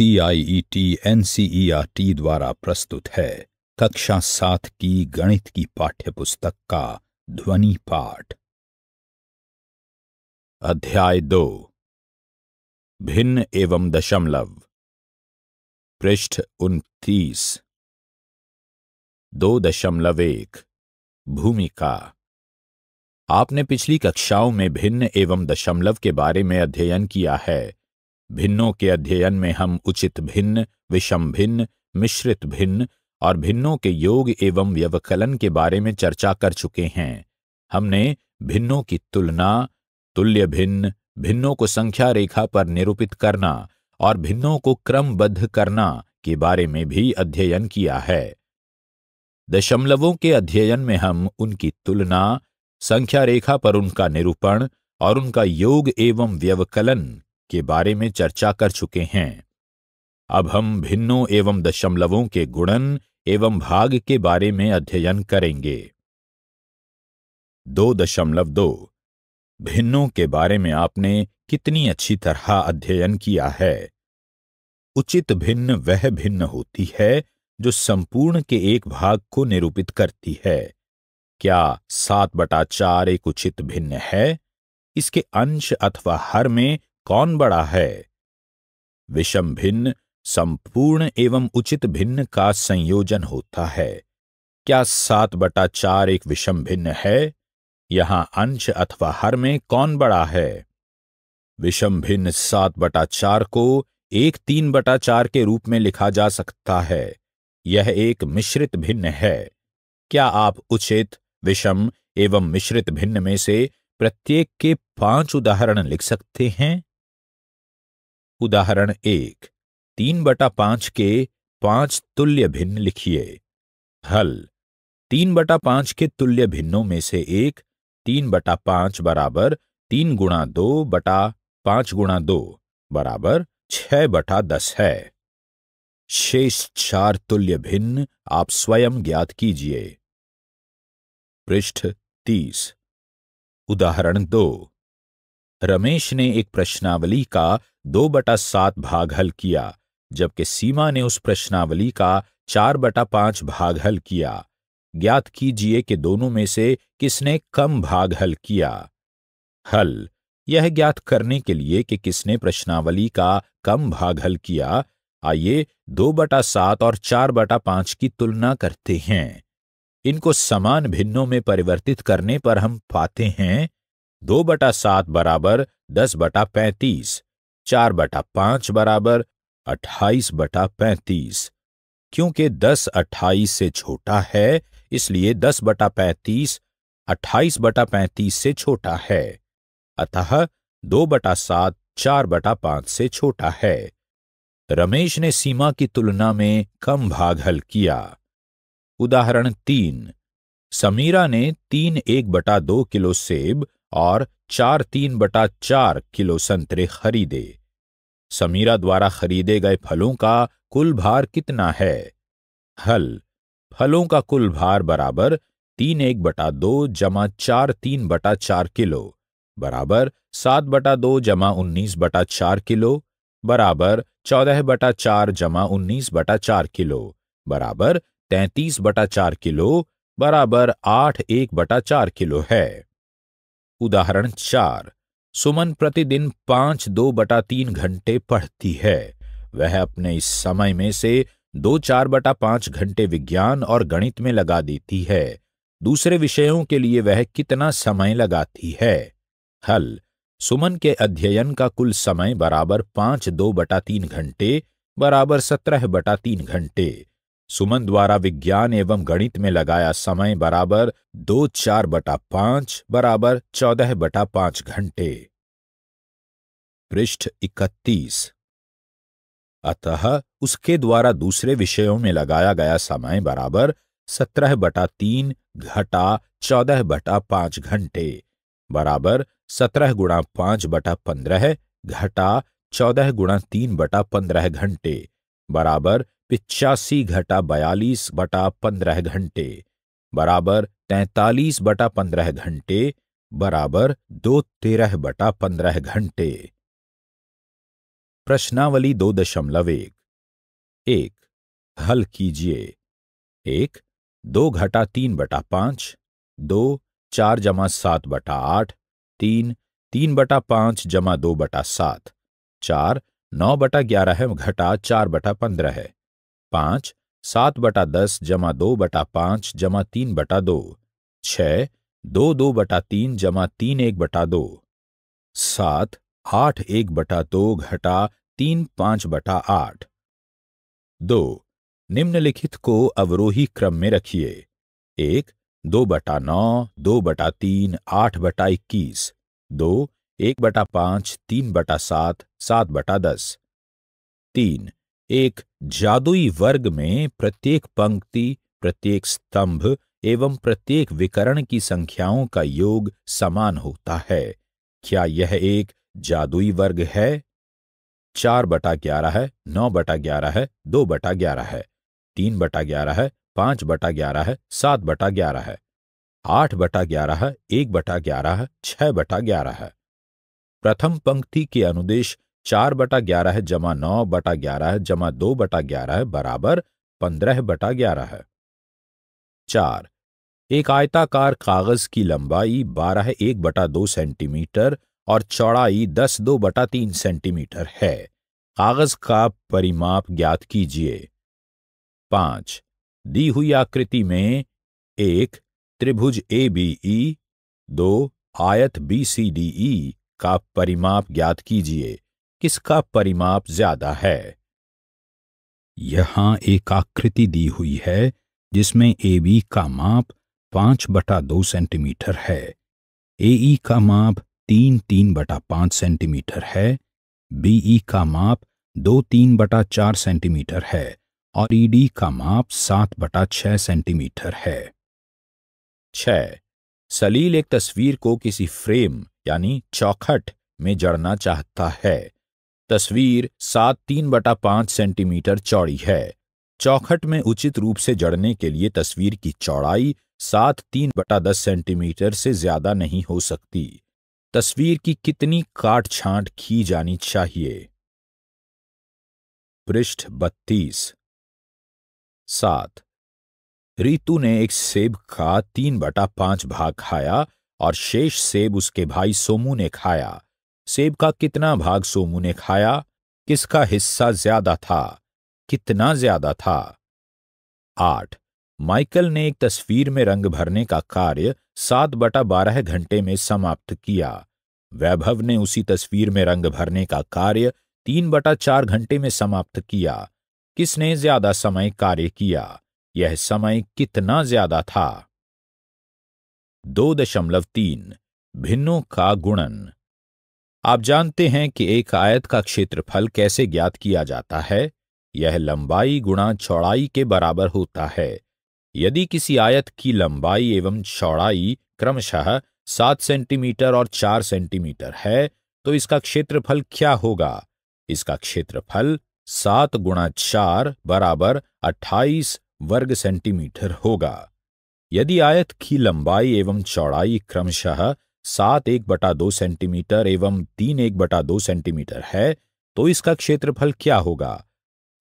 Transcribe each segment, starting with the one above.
N R T द्वारा प्रस्तुत है कक्षा सात की गणित की पाठ्य पुस्तक का ध्वनि पाठ अध्याय दो भिन्न एवं दशमलव पृष्ठ उन्तीस दो दशमलव एक भूमिका आपने पिछली कक्षाओं में भिन्न एवं दशमलव के बारे में अध्ययन किया है भिन्नों के अध्ययन में हम उचित भिन्न विषम भिन्न मिश्रित भिन्न और भिन्नों के योग एवं व्यवकलन के बारे में चर्चा कर चुके हैं हमने भिन्नों की तुलना तुल्य भिन्न भिन्नों को संख्या रेखा पर निरूपित करना और भिन्नों को क्रमबद्ध करना के बारे में भी अध्ययन किया है दशमलवों के अध्ययन में हम उनकी तुलना संख्या रेखा पर उनका निरूपण और उनका योग एवं व्यवकलन के बारे में चर्चा कर चुके हैं अब हम भिन्नों एवं दशमलवों के गुणन एवं भाग के बारे में अध्ययन करेंगे दो दशमलव दो भिन्नों के बारे में आपने कितनी अच्छी तरह अध्ययन किया है उचित भिन्न वह भिन्न होती है जो संपूर्ण के एक भाग को निरूपित करती है क्या सात बटा चार एक उचित भिन्न है इसके अंश अथवा हर में कौन बड़ा है विषम भिन्न संपूर्ण एवं उचित भिन्न का संयोजन होता है क्या सात बटा चार एक विषम भिन्न है यहां अंश अथवा हर में कौन बड़ा है विषम भिन्न सात बटा चार को एक तीन बटा चार के रूप में लिखा जा सकता है यह एक मिश्रित भिन्न है क्या आप उचित विषम एवं मिश्रित भिन्न में से प्रत्येक के पांच उदाहरण लिख सकते हैं उदाहरण एक तीन बटा पांच के पांच तुल्य भिन्न लिखिए हल तीन बटा पांच के तुल्य भिन्नों में से एक तीन बटा पांच बराबर तीन गुणा दो बटा पांच गुणा दो बराबर छह बटा दस है शेष चार तुल्य भिन्न आप स्वयं ज्ञात कीजिए पृष्ठ तीस उदाहरण दो रमेश ने एक प्रश्नावली का दो बटा सात भाग हल किया जबकि सीमा ने उस प्रश्नावली का चार बटा पांच भाग हल किया ज्ञात कीजिए कि दोनों में से किसने कम भाग हल किया हल यह ज्ञात करने के लिए कि किसने प्रश्नावली का कम भाग हल किया आइए दो बटा सात और चार बटा पांच की तुलना करते हैं इनको समान भिन्नों में परिवर्तित करने पर हम पाते हैं दो बटा सात बराबर दस बटा पैंतीस चार बटा पांच बराबर अट्ठाईस बटा पैंतीस क्योंकि दस अट्ठाईस से छोटा है इसलिए दस बटा पैंतीस अट्ठाईस बटा पैंतीस से छोटा है अतः दो बटा सात चार बटा पांच से छोटा है रमेश ने सीमा की तुलना में कम भाग हल किया उदाहरण तीन समीरा ने तीन एक बटा दो किलो सेब और चार तीन बटा चार किलो संतरे खरीदे समीरा द्वारा खरीदे गए फलों का कुल भार कितना है हल फलों का कुल भार बराबर तीन एक बटा दो जमा चार तीन बटा चार किलो बराबर सात बटा दो जमा उन्नीस बटा चार किलो बराबर चौदह बटा चार जमा उन्नीस बटा चार किलो बराबर तैतीस बटा चार किलो बराबर आठ एक बटा चार किलो है उदाहरण चार सुमन प्रतिदिन पांच दो बटा तीन घंटे पढ़ती है वह अपने इस समय में से दो चार बटा पांच घंटे विज्ञान और गणित में लगा देती है दूसरे विषयों के लिए वह कितना समय लगाती है हल सुमन के अध्ययन का कुल समय बराबर पांच दो बटा तीन घंटे बराबर सत्रह बटा तीन घंटे सुमन द्वारा विज्ञान एवं गणित में लगाया समय बराबर दो चार बटा पांच बराबर चौदह बटा पांच घंटे पृष्ठ इकतीस अतः उसके द्वारा दूसरे विषयों में लगाया गया समय बराबर सत्रह बटा तीन घटा चौदह बटा पांच घंटे बराबर सत्रह गुणा पांच बटा पंद्रह घटा चौदह गुणा तीन बटा पंद्रह घंटे बराबर पिचासी घटा बयालीस बटा पंद्रह घंटे बराबर तैतालीस बटा पंद्रह घंटे बराबर दो तेरह बटा पंद्रह घंटे प्रश्नावली दो दशमलव एक एक हल कीजिए एक दो घटा तीन बटा पांच दो चार जमा सात बटा आठ तीन तीन बटा पांच जमा दो बटा सात चार नौ बटा ग्यारह घटा चार बटा पंद्रह पांच सात बटा दस जमा दो बटा पांच जमा तीन बटा दो छ दो दो बटा तीन जमा तीन एक बटा दो सात आठ एक बटा दो घटा तीन पांच बटा आठ दो निम्नलिखित को अवरोही क्रम में रखिए एक दो बटा नौ दो बटा तीन आठ बटा इक्कीस दो एक बटा पांच तीन बटा सात सात बटा दस तीन एक जादुई वर्ग में प्रत्येक पंक्ति प्रत्येक स्तंभ एवं प्रत्येक विकरण की संख्याओं का योग समान होता है क्या यह एक जादुई वर्ग है चार बटा ग्यारह है नौ बटा ग्यारह है दो बटा ग्यारह है तीन बटा ग्यारह है पांच बटा ग्यारह है सात बटा ग्यारह है आठ बटा ग्यारह एक बटा ग्यारह छह बटा ग्यारह है प्रथम पंक्ति के अनुदेश चार बटा ग्यारह जमा नौ बटा ग्यारह जमा दो बटा ग्यारह बराबर पंद्रह बटा ग्यारह है चार एक आयताकार कागज की लंबाई बारह एक बटा दो सेंटीमीटर और चौड़ाई दस दो बटा तीन सेंटीमीटर है कागज का परिमाप ज्ञात कीजिए पांच दी हुई आकृति में एक त्रिभुज ए बी ई दो आयत बी सी डी ई का परिमाप ज्ञात कीजिए किसका परिमाप ज्यादा है यहां एक आकृति दी हुई है जिसमें ए बी का माप पांच बटा दो सेंटीमीटर है ए ई e का माप तीन तीन बटा पांच सेंटीमीटर है बी ई e का माप दो तीन बटा चार सेंटीमीटर है और ई e डी का माप सात बटा छह सेंटीमीटर है छ सलील एक तस्वीर को किसी फ्रेम यानी चौखट में जड़ना चाहता है तस्वीर सात तीन बटा पांच सेंटीमीटर चौड़ी है चौखट में उचित रूप से जड़ने के लिए तस्वीर की चौड़ाई सात तीन बटा दस सेंटीमीटर से ज्यादा नहीं हो सकती तस्वीर की कितनी काट छांट की जानी चाहिए पृष्ठ बत्तीस सात रितु ने एक सेब का तीन बटा पांच भाग खाया और शेष सेब उसके भाई सोमू ने खाया सेब का कितना भाग सोमू ने खाया किसका हिस्सा ज्यादा था कितना ज्यादा था आठ माइकल ने एक तस्वीर में रंग भरने का कार्य सात बटा बारह घंटे में समाप्त किया वैभव ने उसी तस्वीर में रंग भरने का कार्य तीन बटा चार घंटे में समाप्त किया किसने ज्यादा समय कार्य किया यह समय कितना ज्यादा था दो दशमलव तीन भिन्नों का गुणन आप जानते हैं कि एक आयत का क्षेत्रफल कैसे ज्ञात किया जाता है यह लंबाई गुणा चौड़ाई के बराबर होता है यदि किसी आयत की लंबाई एवं चौड़ाई क्रमशः सात सेंटीमीटर और चार सेंटीमीटर है तो इसका क्षेत्रफल क्या होगा इसका क्षेत्रफल सात गुणा चार बराबर अट्ठाईस वर्ग सेंटीमीटर होगा यदि आयत की लंबाई एवं चौड़ाई क्रमशः सात एक बटा दो सेंटीमीटर एवं तीन एक बटा दो सेंटीमीटर है तो इसका क्षेत्रफल क्या होगा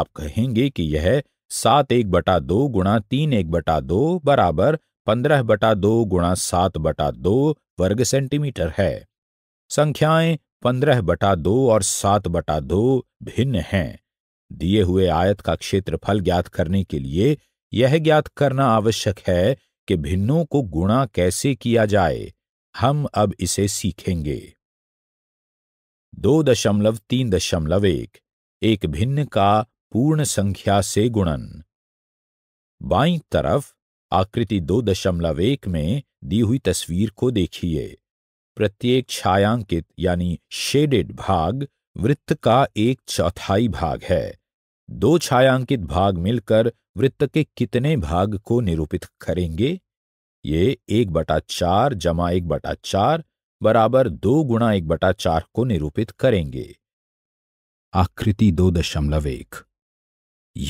आप कहेंगे कि यह सात एक बटा दो गुणा तीन एक बटा दो बराबर पंद्रह बटा दो गुणा सात बटा दो वर्ग सेंटीमीटर है संख्याएं पंद्रह बटा दो और सात बटा दो भिन्न हैं दिए हुए आयत का क्षेत्रफल ज्ञात करने के लिए यह ज्ञात करना आवश्यक है कि भिन्नों को गुणा कैसे किया जाए हम अब इसे सीखेंगे दो दशमलव तीन दशमलव एक एक भिन्न का पूर्ण संख्या से गुणन बाई तरफ आकृति दो दशमलव एक में दी हुई तस्वीर को देखिए प्रत्येक छायांकित यानी शेडेड भाग वृत्त का एक चौथाई भाग है दो छायांकित भाग मिलकर वृत्त के कितने भाग को निरूपित करेंगे ये एक बटा चार जमा एक बटा चार बराबर दो गुणा एक बटा चार को निरूपित करेंगे आकृति दो दशमलव एक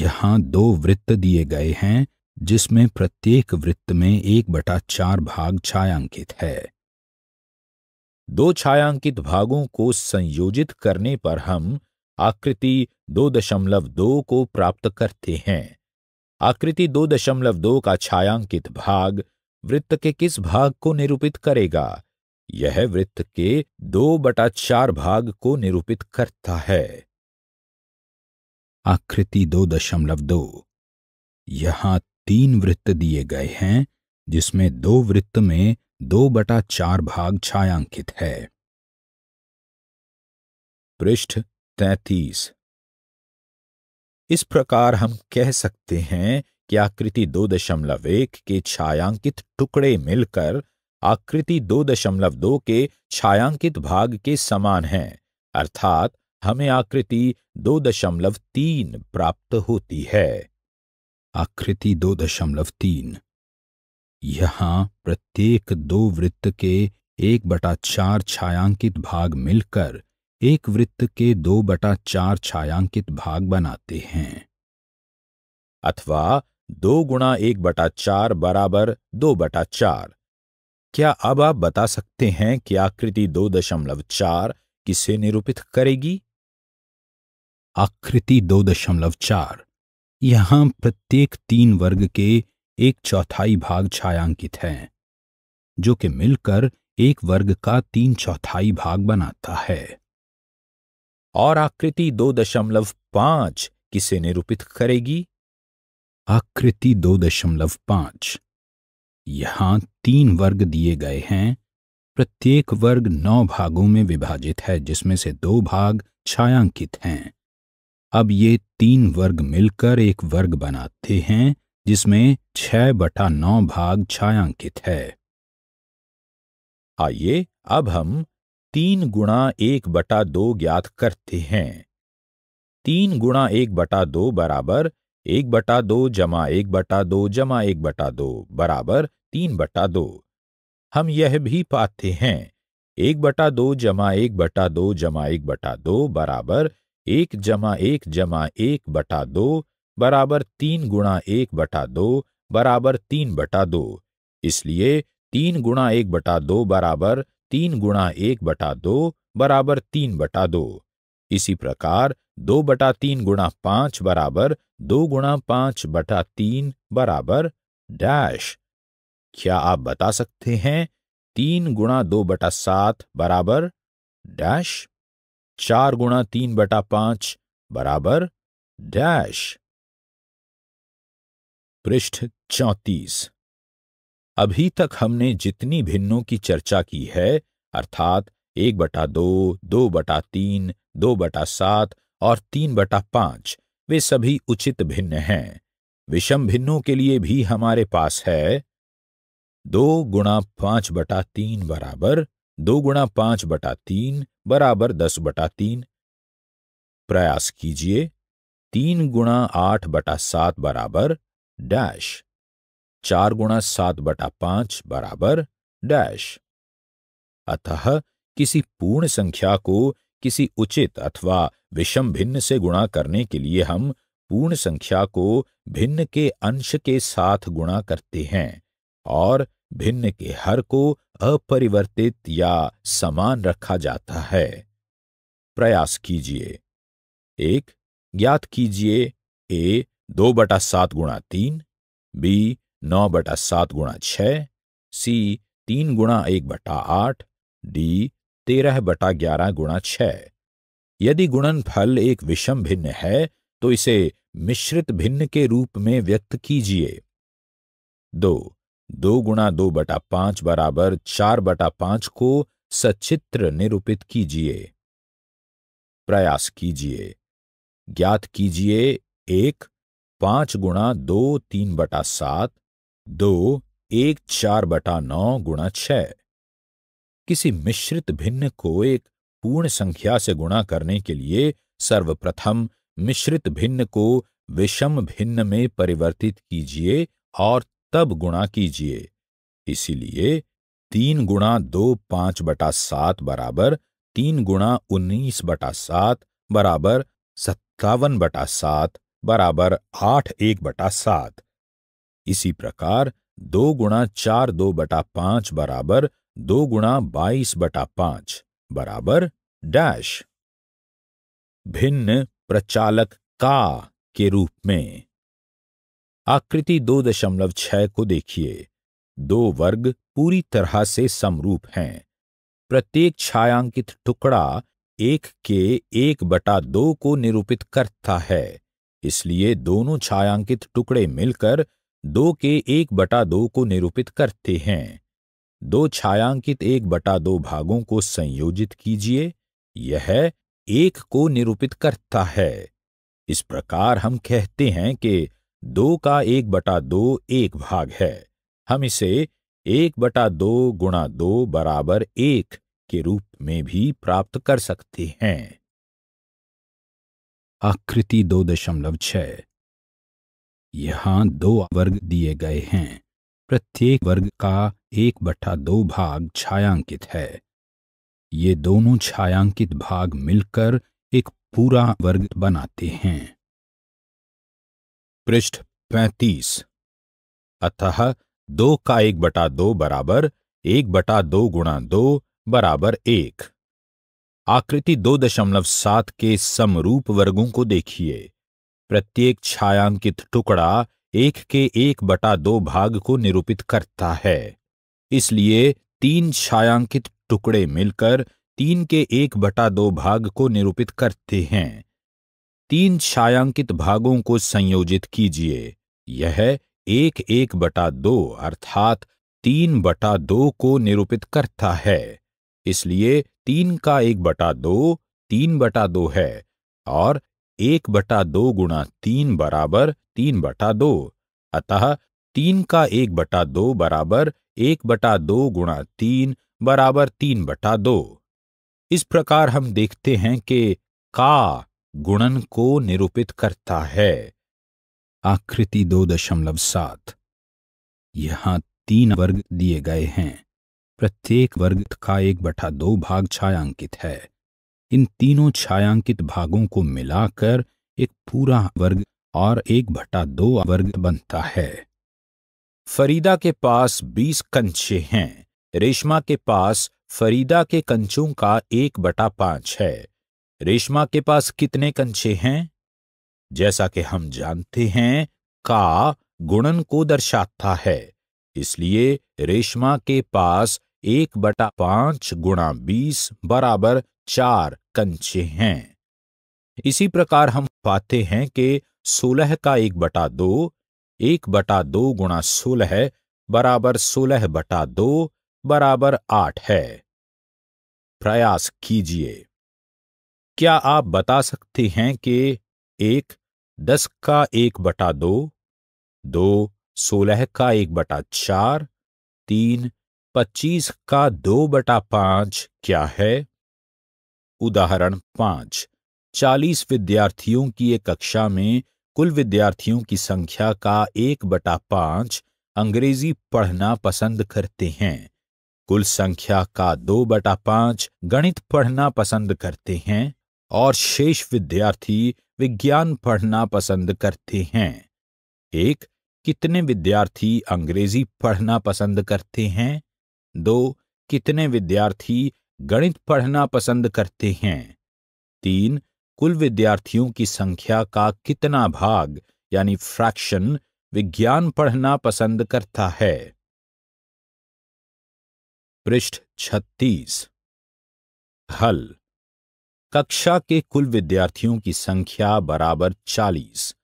यहां दो वृत्त दिए गए हैं जिसमें प्रत्येक वृत्त में एक बटा चार भाग छायांकित है दो छायांकित भागों को संयोजित करने पर हम आकृति दो दशमलव दो को प्राप्त करते हैं आकृति दो दशमलव दो का छायांकित भाग वृत्त के किस भाग को निरूपित करेगा यह वृत्त के दो बटा चार भाग को निरूपित करता है आकृति दो दशमलव दो यहां तीन वृत्त दिए गए हैं जिसमें दो वृत्त में दो बटा चार भाग छायांकित है पृष्ठ तैतीस इस प्रकार हम कह सकते हैं कि आकृति दो दशमलव एक के छायांकित टुकड़े मिलकर आकृति दो दशमलव दो के छायांकित भाग के समान हैं अर्थात हमें आकृति दो दशमलव तीन प्राप्त होती है आकृति दो दशमलव तीन यहाँ प्रत्येक दो वृत्त के एक बटा चार छायांकित भाग मिलकर एक वृत्त के दो बटा चार छायांकित भाग बनाते हैं अथवा दो गुणा एक बटा चार बराबर दो बटा चार क्या अब आप बता सकते हैं कि आकृति दो दशमलव चार किसे निरूपित करेगी आकृति दो दशमलव चार यहां प्रत्येक तीन वर्ग के एक चौथाई भाग छायांकित हैं जो कि मिलकर एक वर्ग का तीन चौथाई भाग बनाता है और आकृति दो दशमलव पांच किसे निरूपित करेगी आकृति दो दशमलव पांच यहां तीन वर्ग दिए गए हैं प्रत्येक वर्ग नौ भागों में विभाजित है जिसमें से दो भाग छायांकित हैं अब ये तीन वर्ग मिलकर एक वर्ग बनाते हैं जिसमें छह बटा नौ भाग छायांकित है आइए अब हम तीन गुणा एक बटा दो ज्ञात करते हैं तीन गुणा एक बटा दो बराबर एक बटा दो जमा एक बटा दो जमा एक बटा दो बराबर तीन बटा दो हम यह भी पाते हैं एक बटा दो जमा एक बटा दो जमा एक बटा दो बराबर एक जमा एक जमा एक बटा दो बराबर तीन गुणा एक बटा दो बराबर तीन बटा दो इसलिए तीन गुणा एक बटा दो बराबर तीन गुणा एक बटा दो बराबर तीन बटा दो इसी प्रकार दो बटा तीन गुणा पांच बराबर दो गुणा पांच बटा तीन बराबर डैश क्या आप बता सकते हैं तीन गुणा दो बटा सात बराबर डैश चार गुणा तीन बटा पांच बराबर डैश पृष्ठ चौतीस अभी तक हमने जितनी भिन्नों की चर्चा की है अर्थात एक बटा दो दो बटा तीन दो बटा सात और तीन बटा पांच वे सभी उचित भिन्न हैं विषम भिन्नों के लिए भी हमारे पास है दो गुणा पांच बटा तीन बराबर दो गुणा पांच बटा तीन बराबर दस बटा तीन प्रयास कीजिए तीन गुणा आठ बटा सात बराबर डैश चार गुणा सात बटा पांच बराबर डैश अतः किसी पूर्ण संख्या को किसी उचित अथवा विषम भिन्न से गुणा करने के लिए हम पूर्ण संख्या को भिन्न के अंश के साथ गुणा करते हैं और भिन्न के हर को अपरिवर्तित या समान रखा जाता है प्रयास कीजिए एक ज्ञात कीजिए ए दो बटा सात गुणा तीन बी नौ बटा सात गुणा छ सी तीन गुणा एक बटा आठ डी तेरह बटा ग्यारह गुणा छह यदि फल एक विषम भिन्न है तो इसे मिश्रित भिन्न के रूप में व्यक्त कीजिए दो दो गुणा दो बटा पांच बराबर चार बटा पांच को सचित्र निरूपित कीजिए प्रयास कीजिए ज्ञात कीजिए एक पांच गुणा दो तीन बटा सात दो एक चार बटा नौ गुणा छह किसी मिश्रित भिन्न को एक पूर्ण संख्या से गुणा करने के लिए सर्वप्रथम मिश्रित भिन्न को विषम भिन्न में परिवर्तित कीजिए और तब गुणा कीजिए इसीलिए तीन गुणा दो पांच बटा सात बराबर तीन गुणा उन्नीस बटा सात बराबर सत्तावन बटा सात बराबर आठ एक बटा सात इसी प्रकार दो गुणा चार दो बटा पांच बराबर दो गुणा बाईस बटा पांच बराबर डैश भिन्न प्रचालक का के रूप में आकृति दो दशमलव छह को देखिए दो वर्ग पूरी तरह से समरूप हैं प्रत्येक छायांकित टुकड़ा एक के एक बटा दो को निरूपित करता है इसलिए दोनों छायांकित टुकड़े मिलकर दो के एक बटा दो को निरूपित करते हैं दो छायांकित एक बटा दो भागों को संयोजित कीजिए यह एक को निरूपित करता है इस प्रकार हम कहते हैं कि दो का एक बटा दो एक भाग है हम इसे एक बटा दो गुणा दो बराबर एक के रूप में भी प्राप्त कर सकते हैं आकृति दो दशमलव छ यहां दो वर्ग दिए गए हैं प्रत्येक वर्ग का एक बट्ठा दो भाग छायांकित है ये दोनों छायांकित भाग मिलकर एक पूरा वर्ग बनाते हैं पृष्ठ पैतीस अतः दो का एक बटा दो बराबर एक बटा दो गुणा दो बराबर एक आकृति दो दशमलव सात के समरूप वर्गों को देखिए प्रत्येक छायांकित टुकड़ा एक के एक बटा दो भाग को निरूपित करता है इसलिए तीन छायांकित टुकड़े मिलकर तीन के एक बटा दो भाग को निरूपित करते हैं तीन छायांकित भागों को संयोजित कीजिए यह एक एक बटा दो अर्थात तीन बटा दो को निरूपित करता है इसलिए तीन का एक बटा दो तीन बटा दो है और एक बटा दो गुणा तीन बराबर तीन बटा दो अतः तीन का एक बटा दो बराबर एक बटा दो गुणा तीन बराबर तीन बटा दो इस प्रकार हम देखते हैं कि का गुणन को निरूपित करता है आकृति दो दशमलव सात यहां तीन वर्ग दिए गए हैं प्रत्येक वर्ग का एक बटा दो भाग छायांकित है इन तीनों छायांकित भागों को मिलाकर एक पूरा वर्ग और एक बटा दो वर्ग बनता है फरीदा के पास बीस कंचे हैं रेशमा के पास फरीदा के कंचों का एक बटा पांच है रेशमा के पास कितने कंचे हैं जैसा कि हम जानते हैं का गुणन को दर्शाता है इसलिए रेशमा के पास एक बटा पांच गुणा बीस बराबर चार कंचे हैं इसी प्रकार हम पाते हैं कि सोलह का एक बटा दो एक बटा दो गुणा सोलह बराबर सोलह बटा दो बराबर आठ है प्रयास कीजिए क्या आप बता सकते हैं कि एक दस का एक बटा दो दो सोलह का एक बटा चार तीन पच्चीस का दो बटा पांच क्या है उदाहरण पांच चालीस विद्यार्थियों की एक कक्षा में कुल विद्यार्थियों की संख्या का एक बटा पांच अंग्रेजी पढ़ना पसंद करते हैं कुल संख्या का दो बटा पांच गणित पढ़ना पसंद करते हैं और शेष विद्यार्थी विज्ञान पढ़ना पसंद करते हैं एक कितने विद्यार्थी अंग्रेजी पढ़ना पसंद करते हैं दो कितने विद्यार्थी गणित पढ़ना पसंद करते हैं तीन कुल विद्यार्थियों की संख्या का कितना भाग यानी फ्रैक्शन विज्ञान पढ़ना पसंद करता है पृष्ठ छत्तीस हल कक्षा के कुल विद्यार्थियों की संख्या बराबर चालीस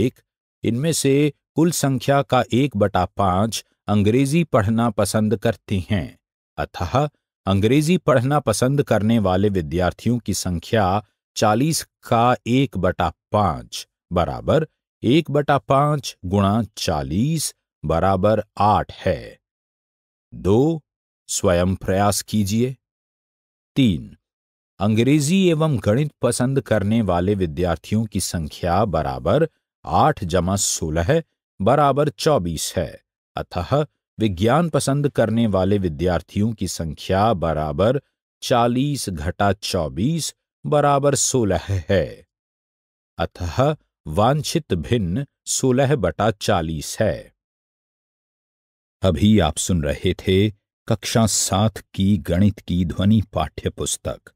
एक इनमें से कुल संख्या का एक बटा पांच अंग्रेजी पढ़ना पसंद करते हैं अतः अंग्रेजी पढ़ना पसंद करने वाले विद्यार्थियों की संख्या चालीस का एक बटा पांच बराबर एक बटा पांच गुणा चालीस बराबर आठ है दो स्वयं प्रयास कीजिए तीन अंग्रेजी एवं गणित पसंद करने वाले विद्यार्थियों की संख्या बराबर आठ जमा सोलह बराबर चौबीस है अतः विज्ञान पसंद करने वाले विद्यार्थियों की संख्या बराबर चालीस घटा चौबीस बराबर सोलह है अतः वांछित भिन्न सोलह बटा चालीस है अभी आप सुन रहे थे कक्षा सात की गणित की ध्वनि पाठ्य पुस्तक